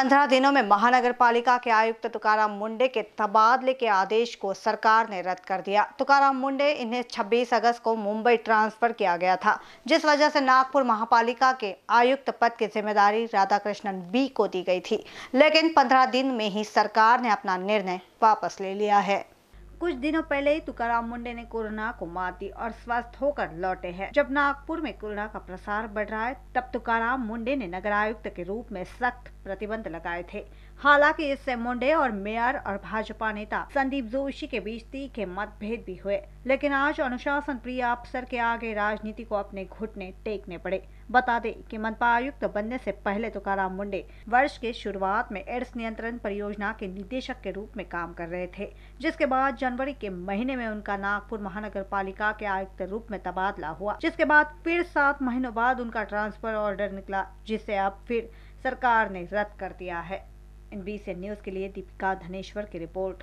पंद्रह दिनों में महानगर पालिका के आयुक्त तुकाराम मुंडे के तबादले के आदेश को सरकार ने रद्द कर दिया तुकाराम मुंडे इन्हें 26 अगस्त को मुंबई ट्रांसफर किया गया था जिस वजह से नागपुर महापालिका के आयुक्त पद की जिम्मेदारी राधाकृष्णन बी को दी गई थी लेकिन पंद्रह दिन में ही सरकार ने अपना निर्णय वापस ले लिया है कुछ दिनों पहले ही तुकाराम मुंडे ने कोरोना को मात दी और स्वस्थ होकर लौटे हैं जब नागपुर में कोरोना का प्रसार बढ़ रहा है तब तुकाराम मुंडे ने नगर आयुक्त के रूप में सख्त प्रतिबंध लगाए थे हालांकि इससे मुंडे और मेयर और भाजपा नेता संदीप जोशी के बीच तीखे मतभेद भी हुए लेकिन आज अनुशासन प्रिय अफसर के आगे राजनीति को अपने घुटने टेकने पड़े बता दें कि मनपा आयुक्त बनने से पहले तुकाराम मुंडे वर्ष के शुरुआत में एड्स नियंत्रण परियोजना के निदेशक के रूप में काम कर रहे थे जिसके बाद जनवरी के महीने में उनका नागपुर महानगर पालिका के आयुक्त रूप में तबादला हुआ जिसके बाद फिर सात महीनों बाद उनका ट्रांसफर ऑर्डर निकला जिसे अब फिर सरकार ने रद्द कर दिया है एनबीसी न्यूज के लिए दीपिका धनेश्वर की रिपोर्ट